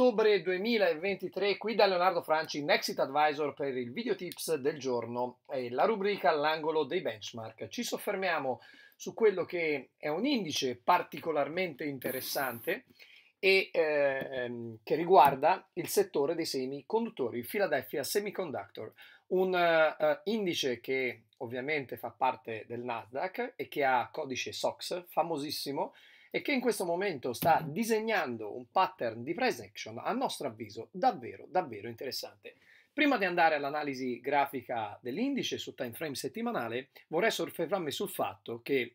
ottobre 2023 qui da Leonardo Franci, Nexit Advisor per il video tips del giorno e la rubrica all'angolo dei benchmark. Ci soffermiamo su quello che è un indice particolarmente interessante e ehm, che riguarda il settore dei semiconduttori, Philadelphia Semiconductor, un eh, indice che ovviamente fa parte del Nasdaq e che ha codice SOX, famosissimo, e che in questo momento sta disegnando un pattern di price action a nostro avviso davvero davvero interessante. Prima di andare all'analisi grafica dell'indice su time frame settimanale, vorrei soffermarmi sul fatto che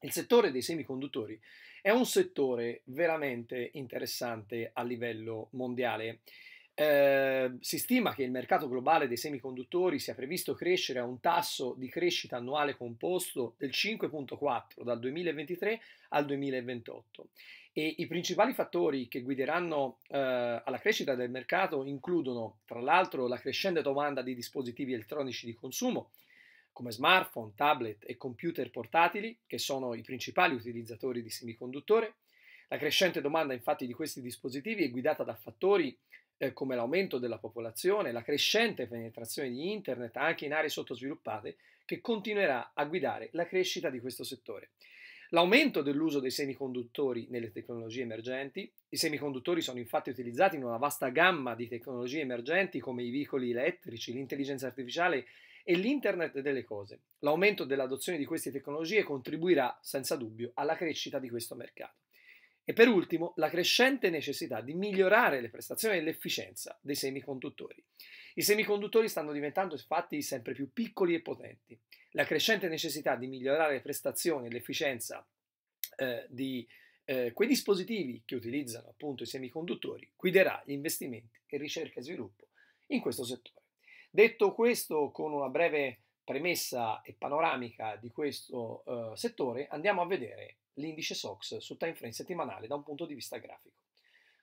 il settore dei semiconduttori è un settore veramente interessante a livello mondiale. Ehm, si stima che il mercato globale dei semiconduttori sia previsto crescere a un tasso di crescita annuale composto del 5.4 dal 2023 al 2028 e i principali fattori che guideranno eh, alla crescita del mercato includono tra l'altro la crescente domanda di dispositivi elettronici di consumo come smartphone, tablet e computer portatili che sono i principali utilizzatori di semiconduttore. La crescente domanda infatti di questi dispositivi è guidata da fattori eh, come l'aumento della popolazione, la crescente penetrazione di Internet anche in aree sottosviluppate, che continuerà a guidare la crescita di questo settore. L'aumento dell'uso dei semiconduttori nelle tecnologie emergenti, i semiconduttori sono infatti utilizzati in una vasta gamma di tecnologie emergenti come i veicoli elettrici, l'intelligenza artificiale e l'internet delle cose. L'aumento dell'adozione di queste tecnologie contribuirà senza dubbio alla crescita di questo mercato. E per ultimo, la crescente necessità di migliorare le prestazioni e l'efficienza dei semiconduttori. I semiconduttori stanno diventando infatti sempre più piccoli e potenti. La crescente necessità di migliorare le prestazioni e l'efficienza eh, di eh, quei dispositivi che utilizzano appunto i semiconduttori guiderà gli investimenti e ricerca e sviluppo in questo settore. Detto questo, con una breve premessa e panoramica di questo uh, settore, andiamo a vedere l'indice SOX sul time frame settimanale da un punto di vista grafico.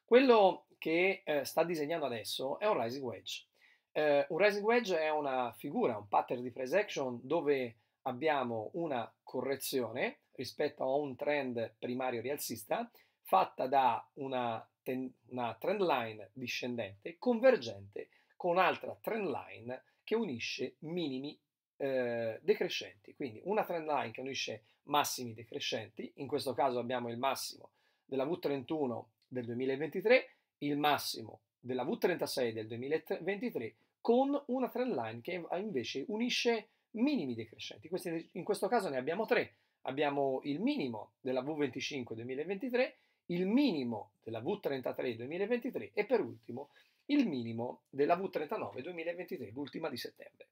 Quello che uh, sta disegnando adesso è un rising wedge. Uh, un rising wedge è una figura, un pattern di price action dove abbiamo una correzione rispetto a un trend primario rialzista fatta da una, ten- una trend line discendente convergente con un'altra trend line che unisce minimi eh, decrescenti, quindi una trend line che unisce massimi decrescenti, in questo caso abbiamo il massimo della V31 del 2023, il massimo della V36 del 2023 con una trend line che invece unisce minimi decrescenti. Questi, in questo caso ne abbiamo tre. Abbiamo il minimo della V25 2023, il minimo della V33 2023 e per ultimo il minimo della V39 2023, l'ultima di settembre.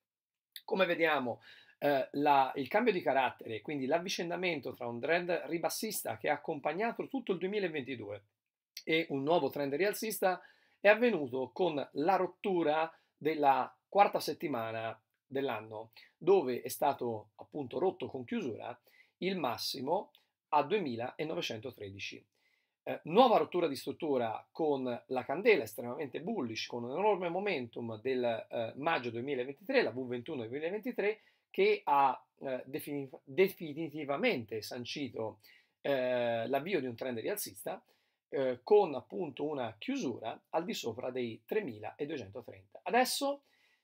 Come vediamo, eh, la, il cambio di carattere, quindi l'avvicendamento tra un trend ribassista che ha accompagnato tutto il 2022 e un nuovo trend rialzista è avvenuto con la rottura della quarta settimana dell'anno, dove è stato appunto rotto con chiusura il massimo a 2913. Eh, nuova rottura di struttura con la candela estremamente bullish, con un enorme momentum del eh, maggio 2023, la V21 2023, che ha eh, defini- definitivamente sancito eh, l'avvio di un trend rialzista eh, con appunto una chiusura al di sopra dei 3230. Adesso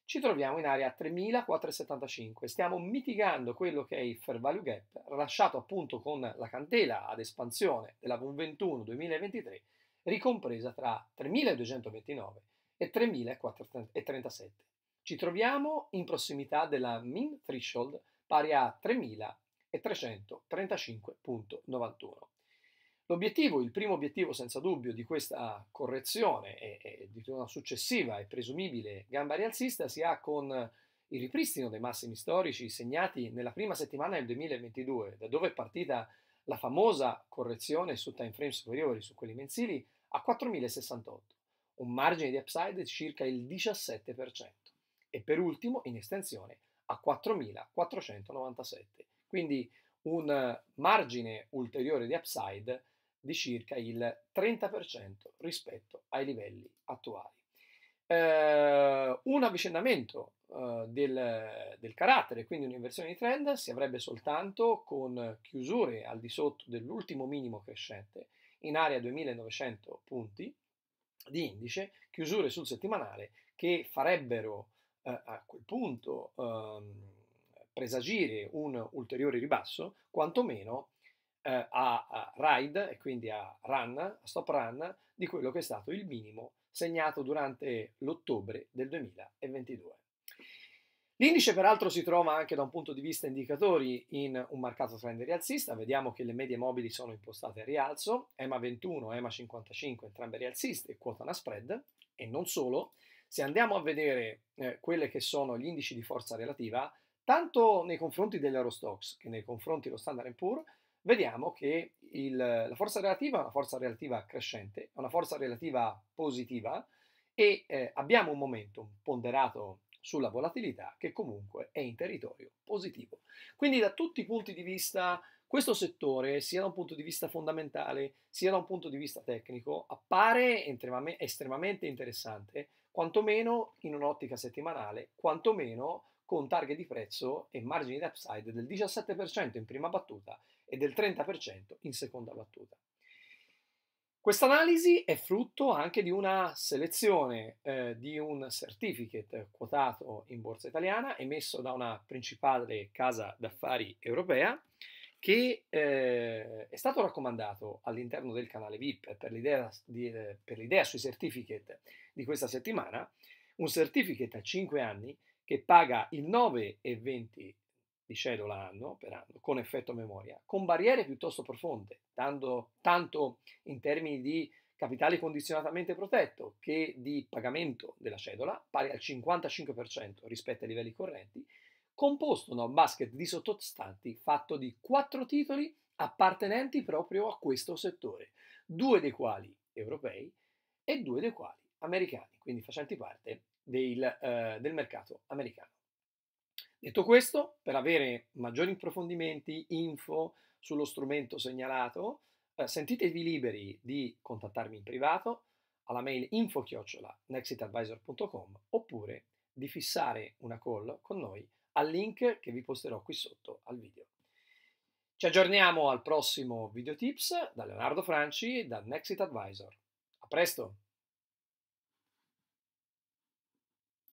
ci troviamo in area 3475. Stiamo mitigando quello che è il fair value gap lasciato appunto con la candela ad espansione della VUM21 2023 ricompresa tra 3229 e 3437. Ci troviamo in prossimità della min threshold pari a 3335.91. L'obiettivo, il primo obiettivo senza dubbio di questa correzione e, di una successiva e presumibile gamba rialzista si ha con il ripristino dei massimi storici segnati nella prima settimana del 2022, da dove è partita la famosa correzione su time frame superiori, su quelli mensili, a 4.068, un margine di upside di circa il 17%, e per ultimo in estensione a 4.497, quindi un margine ulteriore di upside di circa il 30% rispetto ai livelli attuali. Eh, un avvicinamento eh, del, del, carattere, quindi un'inversione di trend, si avrebbe soltanto con chiusure al di sotto dell'ultimo minimo crescente in area 2900 punti di indice, chiusure sul settimanale che farebbero eh, a quel punto ehm, presagire un ulteriore ribasso, quantomeno eh, a, a ride e quindi a run, a stop run, di quello che è stato il minimo segnato durante l'ottobre del 2022. L'indice peraltro si trova anche da un punto di vista indicatori in un marcato trend rialzista, vediamo che le medie mobili sono impostate a rialzo, EMA 21, EMA 55 entrambe rialziste quota quotano spread e non solo, se andiamo a vedere eh, quelli che sono gli indici di forza relativa, tanto nei confronti dell'Eurostox che nei confronti dello Standard Poor's, vediamo che il, la forza relativa è una forza relativa crescente, è una forza relativa positiva e eh, abbiamo un momentum ponderato sulla volatilità che comunque è in territorio positivo. Quindi da tutti i punti di vista questo settore, sia da un punto di vista fondamentale, sia da un punto di vista tecnico, appare estremamente interessante, quantomeno in un'ottica settimanale, quantomeno con target di prezzo e margini di upside del 17% in prima battuta e del 30% in seconda battuta. Quest'analisi è frutto anche di una selezione eh, di un certificate quotato in borsa italiana emesso da una principale casa d'affari europea che eh, è stato raccomandato all'interno del canale VIP per l'idea, di, eh, per l'idea sui certificate di questa settimana, un certificate a 5 anni che paga il 9,20 di cedola anno per anno con effetto memoria, con barriere piuttosto profonde, dando tanto in termini di capitale condizionatamente protetto che di pagamento della cedola, pari al 55% rispetto ai livelli correnti, composto da un basket di sottostanti fatto di quattro titoli appartenenti proprio a questo settore, due dei quali europei e due dei quali americani, quindi facenti parte del, eh, del mercato americano. Detto questo, per avere maggiori approfondimenti, info sullo strumento segnalato, eh, sentitevi liberi di contattarmi in privato alla mail info nexitadvisor.com oppure di fissare una call con noi al link che vi posterò qui sotto al video. Ci aggiorniamo al prossimo video tips da Leonardo Franci da Nexit Advisor. A presto!